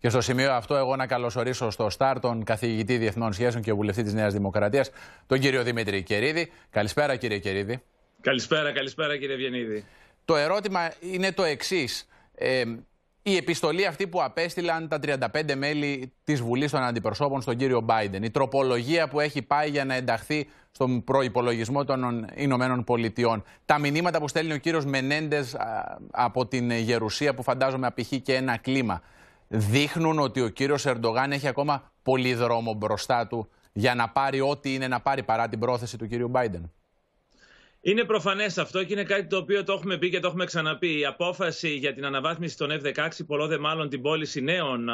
Και στο σημείο αυτό, εγώ να καλωσορίσω στο ΣΤΑΡ τον καθηγητή Διεθνών Σχέσεων και βουλευτή της Νέας Δημοκρατίας, τον κύριο Δημήτρη Κερίδη. Καλησπέρα, κύριε Κερίδη. Καλησπέρα, καλησπέρα, κύριε Βιενίδη. Το ερώτημα είναι το εξής. Ε, η επιστολή αυτή που απέστειλαν τα 35 μέλη της Βουλής των Αντιπροσώπων στον κύριο Biden, η τροπολογία που έχει πάει για να ενταχθεί στον προπολογισμό των Ηνωμένων Πολιτειών, τα μηνύματα που στέλνει ο κύριος Μενέντες από την Γερουσία, που φαντάζομαι απηχεί και ένα κλίμα δείχνουν ότι ο κύριος Ερντογάν έχει ακόμα πολύ δρόμο μπροστά του για να πάρει ό,τι είναι να πάρει παρά την πρόθεση του κύριου Μπάιντεν. Είναι προφανές αυτό και είναι κάτι το οποίο το έχουμε πει και το έχουμε ξαναπεί. Η απόφαση για την αναβάθμιση των F-16, πολλό δε μάλλον την πώληση νέων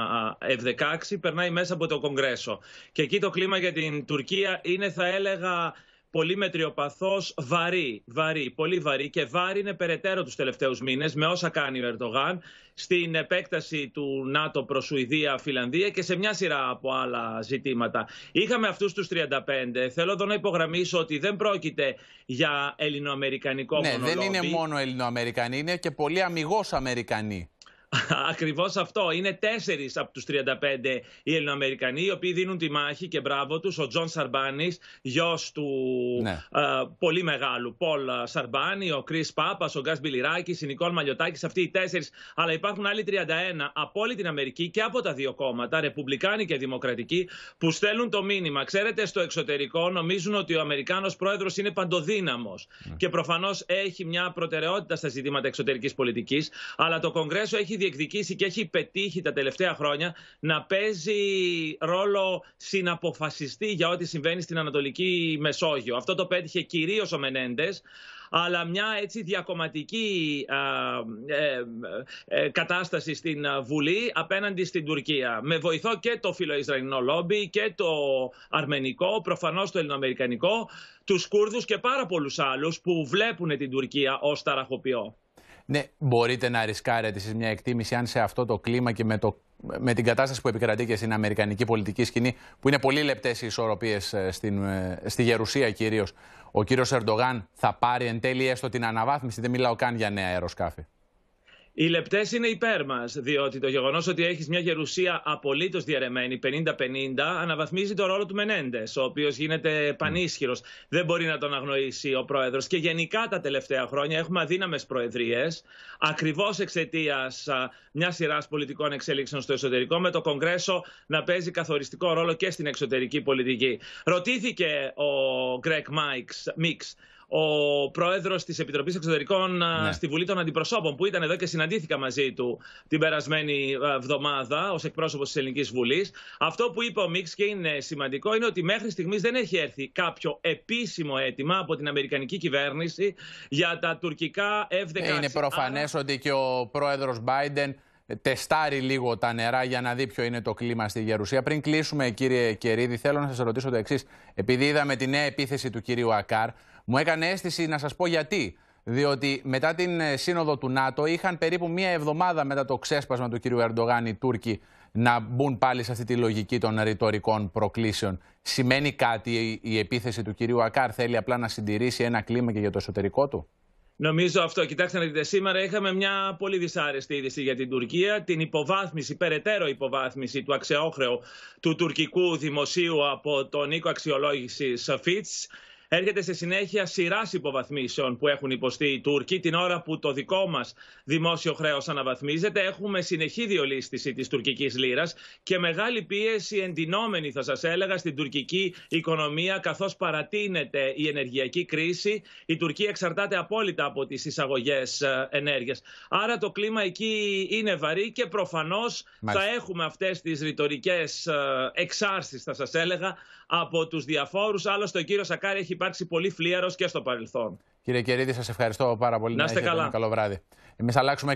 F-16, περνάει μέσα από το Κογκρέσο. Και εκεί το κλίμα για την Τουρκία είναι, θα έλεγα, πολύ μετριοπαθό, βαρύ, βαρύ, πολύ βαρύ και βάρη είναι περαιτέρω τους τελευταίους μήνες με όσα κάνει ο Ερντογάν στην επέκταση του ΝΑΤΟ προς Σουηδία, Φιλανδία και σε μια σειρά από άλλα ζητήματα. Είχαμε αυτούς τους 35. Θέλω εδώ να υπογραμμίσω ότι δεν πρόκειται για ελληνοαμερικανικό ναι, Δεν είναι μόνο ελληνοαμερικανοί, είναι και πολύ αμυγός Αμερικανοί. Ακριβώς αυτό. Είναι τέσσερις από τους 35 οι Ελληνοαμερικανοί, οι οποίοι δίνουν τη μάχη και μπράβο τους. Ο Τζον Σαρμπάνης, γιος του ναι. πολύ μεγάλου Πολ Σαρμπάνη, ο Κρις Πάπας, ο Γκάς Μπιλιράκης, η Νικόλ Μαλιωτάκης, αυτοί οι τέσσερις. Αλλά υπάρχουν άλλοι 31 από όλη την Αμερική και από τα δύο κόμματα, Ρεπουμπλικάνοι και Δημοκρατικοί, που στέλνουν το μήνυμα. Ξέρετε, στο εξωτερικό νομίζουν ότι ο Αμερικάνος πρόεδρος είναι παντοδύναμος ναι. και προφανώς έχει μια προτεραιότητα στα ζητήματα εξωτερικής πολιτικής, αλλά το Κογκρέσο έχει διεκδικήσει και έχει πετύχει τα τελευταία χρόνια να παίζει ρόλο συναποφασιστή για ό,τι συμβαίνει στην Ανατολική Μεσόγειο. Αυτό το πέτυχε κυρίως ο Μενέντες, αλλά μια έτσι διακομματική ε, ε, κατάσταση στην Βουλή απέναντι στην Τουρκία. Με βοηθό και το φιλοϊσραηλινό λόμπι και το αρμενικό, προφανώς το ελληνοαμερικανικό, τους Κούρδους και πάρα πολλούς άλλους που βλέπουν την Τουρκία ως ταραχοποιό. Ναι, μπορείτε να ρισκάρετε εσείς μια εκτίμηση αν σε αυτό το κλίμα και με, το, με την κατάσταση που επικρατεί και στην αμερικανική πολιτική σκηνή, που είναι πολύ λεπτές οι ισορροπίες ε, ε, στη Γερουσία κυρίως, ο κύριος Ερντογάν θα πάρει εν τέλει έστω την αναβάθμιση, δεν μιλάω καν για νέα αεροσκάφη. Οι λεπτές είναι υπέρ μας, διότι το γεγονός ότι έχεις μια γερουσία απολύτως διαιρεμένη, 50-50, αναβαθμίζει το ρόλο του Μενέντες, ο οποίος γίνεται πανίσχυρος. Δεν μπορεί να τον αγνοήσει ο πρόεδρος. Και γενικά τα τελευταία χρόνια έχουμε αδύναμες προεδρίες, ακριβώς εξαιτίας μιας σειράς πολιτικών εξέλιξεων στο εσωτερικό, με το Κογκρέσο να παίζει καθοριστικό ρόλο και στην εξωτερική πολιτική. Ρωτήθηκε ο Γκρέκ Μίξ ο πρόεδρος της Επιτροπής Εξωτερικών ναι. στη Βουλή των Αντιπροσώπων, που ήταν εδώ και συναντήθηκα μαζί του την περασμένη εβδομάδα ως εκπρόσωπος της Ελληνικής Βουλής. Αυτό που είπε ο Μίξ και είναι σημαντικό είναι ότι μέχρι στιγμής δεν έχει έρθει κάποιο επίσημο αίτημα από την Αμερικανική κυβέρνηση για τα τουρκικά F-16. Ε, είναι προφανές ότι και ο πρόεδρος Biden τεστάρει λίγο τα νερά για να δει ποιο είναι το κλίμα στη Γερουσία. Πριν κλείσουμε, κύριε Κερίδη, θέλω να σας ρωτήσω το εξής. Επειδή είδαμε τη νέα επίθεση του κυρίου Ακάρ, μου έκανε αίσθηση να σας πω γιατί. Διότι μετά την ε, σύνοδο του ΝΑΤΟ είχαν περίπου μία εβδομάδα μετά το ξέσπασμα του κύριου Ερντογάν οι Τούρκοι να μπουν πάλι σε αυτή τη λογική των ρητορικών προκλήσεων. Σημαίνει κάτι η επίθεση του κυρίου Ακάρ, θέλει απλά να συντηρήσει ένα κλίμα και για το εσωτερικό του. Νομίζω αυτό. Κοιτάξτε να δείτε, σήμερα είχαμε μια πολύ δυσάρεστη είδηση για την Τουρκία. Την υποβάθμιση, περαιτέρω υποβάθμιση του αξιόχρεου του τουρκικού δημοσίου από τον οίκο αξιολόγησης Φίτ. Έρχεται σε συνέχεια σειράς υποβαθμίσεων που έχουν υποστεί οι Τούρκοι την ώρα που το δικό μας δημόσιο χρέος αναβαθμίζεται. Έχουμε συνεχή διολίστηση της τουρκικής λίρας και μεγάλη πίεση εντυνόμενη, θα σας έλεγα, στην τουρκική οικονομία, καθώς παρατείνεται η ενεργειακή κρίση. Η Τουρκία εξαρτάται απόλυτα από τις εισαγωγές ε, ενέργειας. Άρα το κλίμα εκεί είναι βαρύ και προφανώς θα έχουμε αυτές τις ρητορικές ε, εξάρσεις, θα σας έλεγα, από τους διαφόρους. Άλλωστε, ο κύριος Σακάρη έχει υπάρξει πολύ φλίαρος και στο παρελθόν. Κύριε Κερίδη, σας ευχαριστώ πάρα πολύ. Να είστε, καλά. Καλό βράδυ. Εμείς αλλάξουμε.